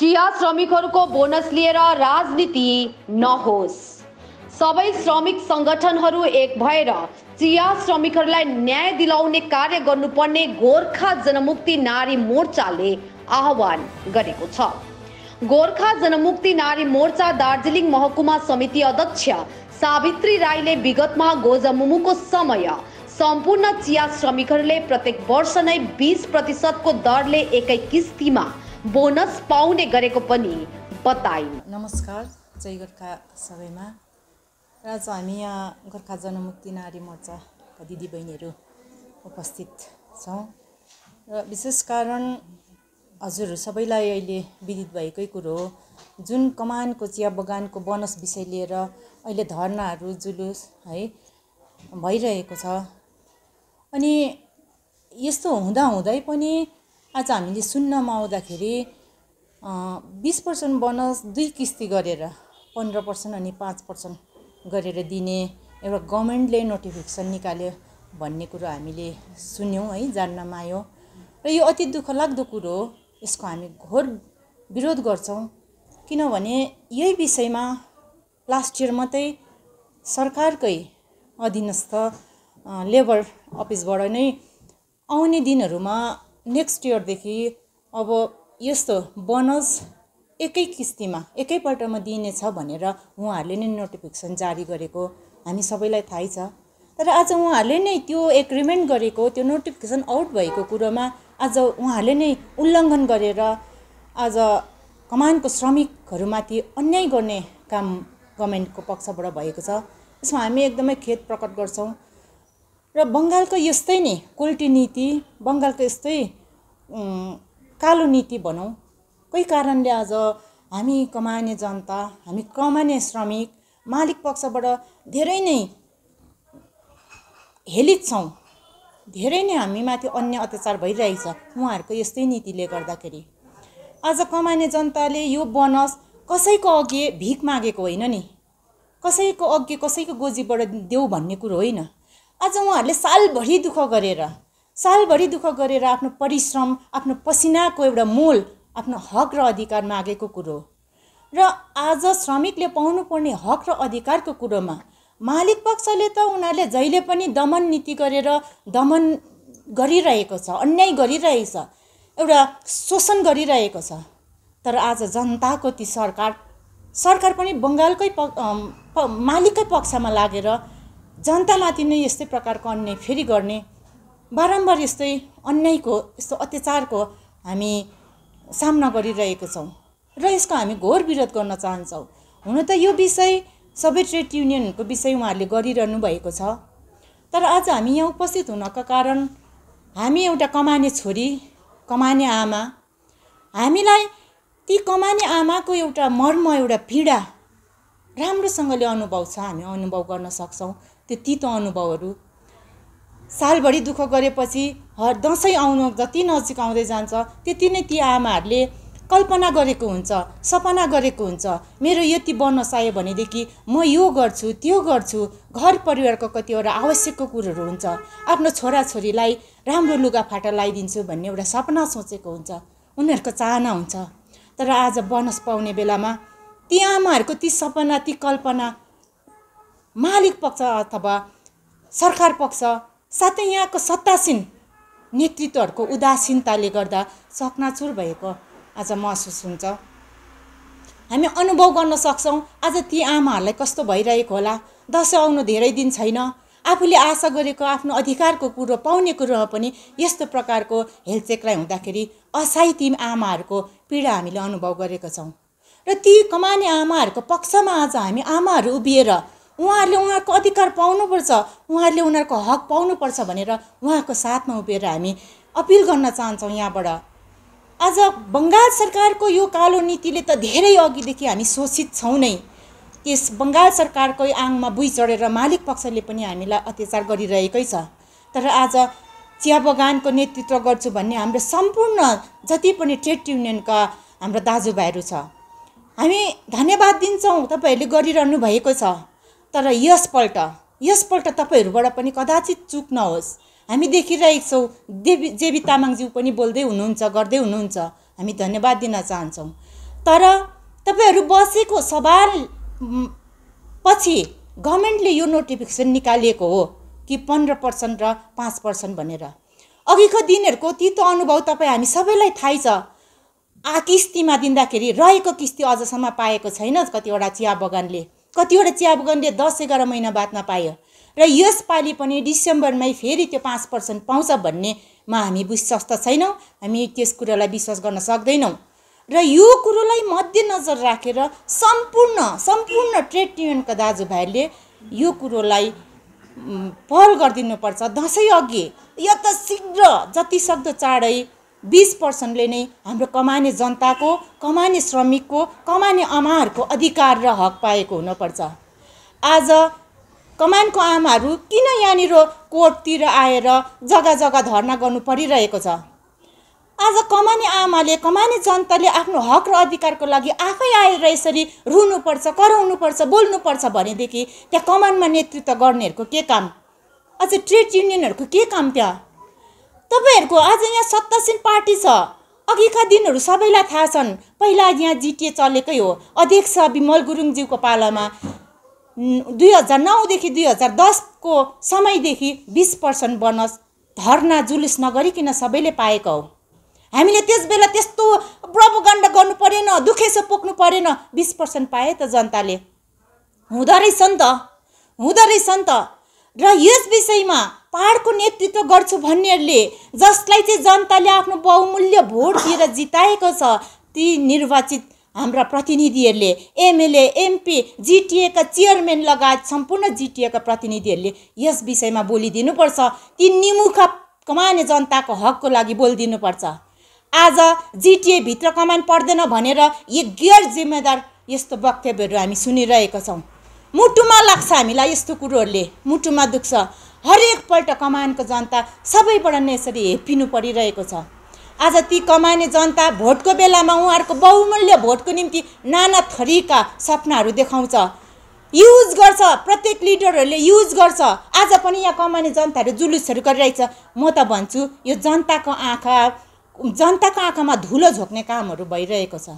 चिया श्रमिकहरूको बोनस लिएर राजनीति नहोस् सबै श्रमिक सङ्गठनहरू एक भएर चिया श्रमिकहरूलाई न्याय दिलाउने कार्य गर्नुपर्ने गोर्खा जनमुक्ति नारी मोर्चाले आह्वान गरेको छ गोर्खा जनमुक्ति नारी मोर्चा दार्जिलिङ महकुमा समिति अध्यक्ष सावित्री राईले विगतमा गोजमुमुको समय सम्पूर्ण चिया श्रमिकहरूले प्रत्येक वर्ष नै बिस प्रतिशतको दरले एकै किस्तीमा बोनस पाउने गरेको पनि बताइन् नमस्कार जय गोर्खा सबैमा र आज हामी यहाँ गोर्खा जनमुक्ति नारी मोर्चाका दिदीबहिनीहरू उपस्थित छौँ र विशेष कारण हजुर सबैलाई अहिले विदित भएकै कुरो हो जुन कमानको चिया बगानको बोनस विषय लिएर अहिले धर्नाहरू जुलुस है भइरहेको छ अनि यस्तो हुँदाहुँदै पनि आज हामीले सुन्नमा आउँदाखेरि बिस पर्सेन्ट बोनस दुई किस्ती गरेर पन्ध्र पर्सेन्ट अनि पाँच पर्सेन्ट गरेर दिने एउटा गभर्मेन्टले नोटिफिकेसन निकाल्यो भन्ने कुरो हामीले सुन्यौँ है जान्नमा आयो र यो अति दुःखलाग्दो कुरो हो यसको हामी घोर विरोध गर्छौँ किनभने यही विषयमा लास्ट इयर मात्रै सरकारकै अधीनस्थ लेबर अफिसबाट नै आउने दिनहरूमा नेक्स्ट इयरदेखि अब यस्तो बोनस एकै किस्तीमा एकैपल्टमा दिइनेछ भनेर उहाँहरूले नै नोटिफिकेसन जारी गरेको हामी सबैलाई थाहै छ तर आज उहाँहरूले नै त्यो एग्रिमेन्ट गरेको त्यो नोटिफिकेसन आउट भएको कुरोमा आज उहाँहरूले नै उल्लङ्घन गरेर आज कमानको श्रमिकहरूमाथि अन्याय गर्ने काम गभर्मेन्टको पक्षबाट भएको छ यसमा हामी एकदमै खेद प्रकट गर्छौँ र बङ्गालको यस्तै नै कोल्टी नीति बङ्गालको यस्तै कालो नीति भनौँ कोही कारणले आज हामी कमाने जनता हामी कमाने श्रमिक मालिक पक्षबाट धेरै नै हेलित छौँ धेरै नै हामीमाथि अन्य अत्याचार भइरहेछ उहाँहरूको यस्तै नीतिले गर्दाखेरि आज कमाने जनताले यो बोनस कसैको अघि भिख मागेको होइन नि कसैको अघि कसैको गोजीबाट देऊ भन्ने कुरो होइन आज उहाँहरूले सालभरि दुःख गरेर सालभरि दुःख गरेर आफ्नो परिश्रम आफ्नो पसिनाको एउटा मोल आफ्नो हक र अधिकार मागेको कुरो र आज श्रमिकले पाउनुपर्ने हक र अधिकारको कुरोमा मालिक पक्षले त उनीहरूले जहिले पनि दमन नीति गरेर दमन गरिरहेको छ अन्याय गरिरहेछ एउटा शोषण गरिरहेको छ तर आज जनताको ती सरकार सरकार पनि बङ्गालकै प, प मालिककै पक्षमा लागेर जनतामाथि नै यस्तै प्रकारको अन्याय फेरि गर्ने बारम्बार यस्तै अन्यायको यस्तो अत्याचारको हामी सामना गरिरहेको छौँ र यसको हामी घोर विरोध गर्न चाहन्छौँ हुन त यो विषय सबै ट्रेड युनियनको विषय उहाँहरूले गरिरहनु भएको छ तर आज हामी यहाँ उपस्थित हुनका कारण हामी एउटा कमाने छोरी कमाने आमा हामीलाई ती कमाने आमाको एउटा मर्म एउटा पीडा राम्रोसँगले अनुभव छ हामी अनुभव गर्न सक्छौँ त्यो तितो अनुभवहरू सालभरि दुःख गरेपछि हर दसैँ आउनु जति नजिक आउँदै जान्छ त्यति नै ती आमाहरूले कल्पना गरेको हुन्छ सपना गरेको हुन्छ मेरो यति बन्न आयो भनेदेखि म यो गर्छु त्यो गर्छु घर परिवारको कतिवटा आवश्यकको कुरोहरू हुन्छ आफ्नो छोराछोरीलाई राम्रो लुगाफाटा लगाइदिन्छु भन्ने एउटा सपना सोचेको हुन्छ उनीहरूको चाहना हुन्छ तर आज बनस पाउने बेलामा ती आमाहरूको ती सपना ती कल्पना मालिक पक्ष अथवा सरकार पक्ष साथै यहाँको सत्तासीन नेतृत्वहरूको उदासीनताले गर्दा सक्नाचुर भएको आज महसुस हुन्छ हामी अनुभव गर्न सक्छौँ आज ती आमाहरूलाई कस्तो भइरहेको होला दसैँ आउनु धेरै दिन छैन आफूले आशा गरेको आफ्नो अधिकारको कुरो पाउने कुरोमा पनि यस्तो प्रकारको हेलचेक्राइ हुँदाखेरि असाई ती आमाहरूको पीडा हामीले अनुभव गरेका छौँ र ती कमाने आमाहरूको पक्षमा आज हामी आमाहरू उभिएर उहाँहरूले उहाँको अधिकार पाउनुपर्छ उहाँहरूले उनीहरूको हक पाउनुपर्छ भनेर उहाँको साथमा उभिएर हामी अपिल गर्न चाहन्छौँ यहाँबाट आज बङ्गाल सरकारको यो कालो नीतिले त धेरै अघिदेखि हामी शोषित छौँ नै त्यस बङ्गाल सरकारकै आङमा बुई चढेर मालिक पक्षले पनि हामीलाई अत्याचार गरिरहेकै छ तर आज चिया बगानको नेतृत्व गर्छु भन्ने हाम्रो सम्पूर्ण जति पनि ट्रेड युनियनका हाम्रो दाजुभाइहरू छ हामी धन्यवाद दिन्छौँ तपाईँहरूले गरिरहनु भएको छ तर यसपल्ट यसपल्ट तपाईँहरूबाट पनि कदाचित चुक नहोस् हामी देखिरहेको छौँ देवी जेबी तामाङज्यू पनि बोल्दै हुनुहुन्छ गर्दै हुनुहुन्छ हामी धन्यवाद दिन चाहन्छौँ तर तपाईँहरू बसेको सवाल पछि गभर्मेन्टले यो नोटिफिकेसन निकालिएको हो कि पन्ध्र पर्सेन्ट र पाँच पर्सेन्ट भनेर अघिको दिनहरूको तितो अनुभव तपाईँ हामी सबैलाई थाहै छ आ किस्तीमा दिँदाखेरि रहेको किस्ती अझसम्म पाएको छैन कतिवटा चिया बगानले कतिवटा चिया बगानले दस एघार महिना बादमा पायो र यसपालि पनि डिसेम्बरमै फेरि त्यो पाँच पर्सेन्ट पाउँछ भन्नेमा हामी विश्वस्त छैनौँ हामी त्यस कुरालाई विश्वास गर्न सक्दैनौँ र यो कुरोलाई मध्यनजर राखेर सम्पूर्ण सम्पूर्ण ट्रेड युनियनका दाजुभाइहरूले यो कुरोलाई पहल गरिदिनुपर्छ दसैँ अघि यथाशीघ्र जतिसक्दो चाँडै बिस पर्सेन्टले नै हाम्रो कमाने जनताको कमाने श्रमिकको कमाने आमाहरूको अधिकार र हक पाएको हुनपर्छ आज कमानको आमाहरू किन यहाँनिर कोर्टतिर आएर जग्गा जग्गा धर्ना गर्नु परिरहेको छ आज कमाने आमाले कमाने जनताले आफ्नो हक र अधिकारको लागि आफै आएर यसरी रुनुपर्छ कराउनुपर्छ बोल्नुपर्छ भनेदेखि त्यहाँ कमानमा नेतृत्व गर्नेहरूको के काम अझ ट्रेड युनियनहरूको के काम त्यहाँ तपाईँहरूको आज यहाँ सत्तासीन पार्टी छ अघिका दिनहरू सबैलाई थाहा छन् पहिला यहाँ जिटिए चलेकै हो अध्यक्ष विमल गुरुङज्यूको पालामा दुई हजार नौदेखि दुई हजार दसको समयदेखि बिस पर्सेन्ट बनस धर्ना जुलुस नगरिकन सबैले पाएको हो हामीले त्यसबेला त्यस्तो प्रभुगण्ड गर्नु परेन दुखेसो पोख्नु परेन बिस पर्सेन्ट पाए त जनताले हुँदो रहेछ नि त हुँदो रहेछ नि त र यस विषयमा पहाडको नेतृत्व गर्छु भन्नेहरूले जसलाई चाहिँ जनताले आफ्नो बहुमूल्य भोट दिएर जिताएको छ ती निर्वाचित हाम्रा प्रतिनिधिहरूले एमएलए एमपी जिटिएका चेयरम्यान लगायत सम्पूर्ण जिटिएका प्रतिनिधिहरूले यस विषयमा बोलिदिनुपर्छ ती निमुखा कमाने जनताको हकको लागि बोलिदिनुपर्छ आज भित्र कमान पर्दैन भनेर यी गैर जिम्मेदार यस्तो वक्तव्यहरू हामी सुनिरहेका छौँ मुटुमा लाग्छ हामीलाई यस्तो कुरोहरूले मुटुमा दुख्छ हरेकपल्ट कमानको जनता सबैबाट नै यसरी हेपिनु परिरहेको छ आज ती कमाने जनता भोटको बेलामा उहाँहरूको बहुमूल्य भोटको निम्ति नाना थरीका सपनाहरू देखाउँछ युज गर्छ प्रत्येक लिडरहरूले युज गर्छ आज पनि यहाँ कमाने जनताहरू जुलुसहरू गरिरहेको छ म त भन्छु यो जनताको आँखा जनताको आँखामा धुलो झोक्ने कामहरू भइरहेको छ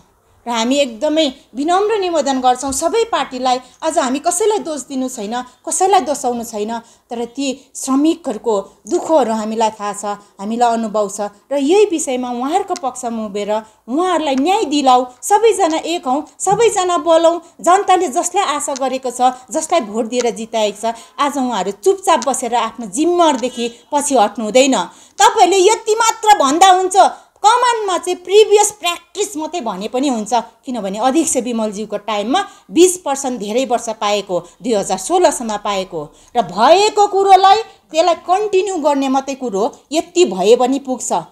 हामी एकदमै विनम्र निवेदन गर्छौँ सबै पार्टीलाई आज हामी कसैलाई दोष दिनु छैन कसैलाई दोषाउनु छैन तर ती श्रमिकहरूको दुःखहरू हामीलाई थाहा छ हामीलाई अनुभव छ र यही विषयमा उहाँहरूको पक्षमा उभिएर उहाँहरूलाई न्याय दिलाऊ सबैजना एक हौँ सबैजना बोलाउँ जनताले जसलाई आशा गरेको छ जसलाई भोट दिएर जिताएको छ आज उहाँहरू चुपचाप बसेर आफ्नो जिम्मरदेखि पछि हट्नु हुँदैन तपाईँहरूले यति मात्र भन्दा हुन्छ कमानमा चाहिँ प्रिभियस प्र्याक्टिस मात्रै भने पनि हुन्छ किनभने अध्यक्ष विमलज्यूको टाइममा बिस पर्सेन्ट धेरै वर्ष पाएको दुई हजार सोह्रसम्म पाएको र भएको कुरोलाई त्यसलाई कन्टिन्यू गर्ने मात्रै कुरो यति भए पनि पुग्छ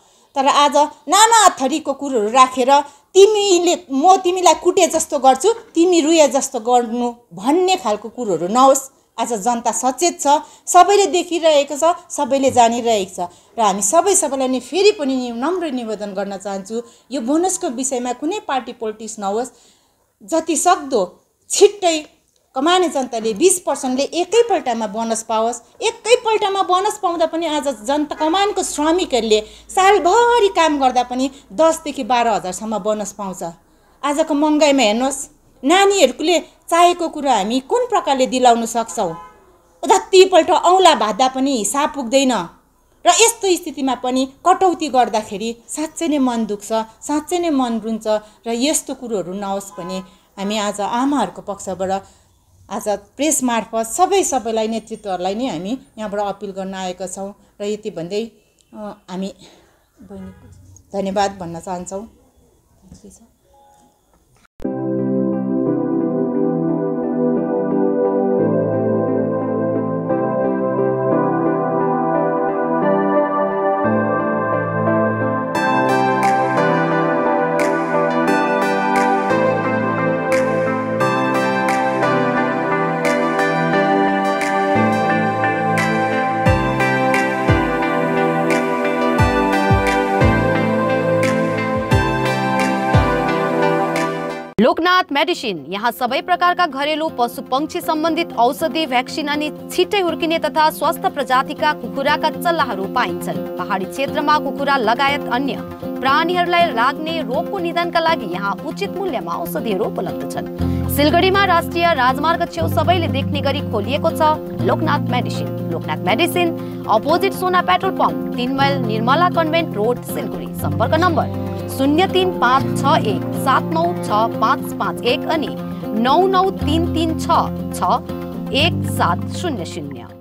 तर आज नाना थरीको कुरोहरू राखेर रा, तिमीले म तिमीलाई कुटे जस्तो गर्छु तिमी रुए जस्तो गर्नु भन्ने खालको कुरोहरू नहोस् आज जनता सचेत छ सबैले देखिरहेको छ सबैले जानिरहेको छ र हामी सबै सबैलाई नै फेरि पनि नम्र निवेदन गर्न चाहन्छु यो बोनसको विषयमा कुनै पार्टी पोलिटिक्स नहोस् जति सक्दो छिट्टै कमाने जनताले बिस पर्सेन्टले एकैपल्टमा बोनस पाओस् एकैपल्टमा बोनस पाउँदा पनि आज जनता कमानको श्रमिकहरूले सालभरि काम गर्दा पनि दसदेखि बाह्र हजारसम्म बोनस पाउँछ आजको महँगाइमा हेर्नुहोस् नानीहरूले चाहेको कुरा हामी कुन प्रकारले दिलाउन सक्छौँ जतिपल्ट औँला भाद्दा पनि हिसाब पुग्दैन र यस्तो स्थितिमा पनि कटौती गर्दाखेरि साँच्चै नै मन दुख्छ साँच्चै नै मन रुन्छ र यस्तो कुरोहरू नहोस् भने हामी आज आमाहरूको पक्षबाट आज प्रेस मार्फत सबै सबैलाई नेतृत्वहरूलाई नै हामी यहाँबाट अपिल गर्न आएका छौँ र यति भन्दै हामी धन्यवाद भन्न चाहन्छौँ लोकनाथ मेडिसिन यहाँ सबै प्रकारका घरेलु पशु पंक्षी सम्बन्धित औषधि भ्याक्सिन अनि छिट्टै हुर्किने तथा स्वस्थ प्रजातिका कुखुराका चल्लाहरू पाइन्छन् पहाडी क्षेत्रमा कुखुरा लगायत अन्य प्राणीहरूलाई लाग्ने रोगको निदानका लागि यहाँ उचित मूल्यमा औषधिहरू उपलब्ध छन् सिलगढीमा राष्ट्रिय राजमार्ग छेउ सबैले देख्ने गरी खोलिएको छ Loknath medicine Loknath medicine opposite Sona petrol pump तिन mile Nirmala convent road Silgadhi सम्पर्क नम्बर शून्य तिन पाँच छ एक सात नौ छ पाँच पाँच एक अनि नौ नौ तिन तिन छ छ एक सात शून्य शून्य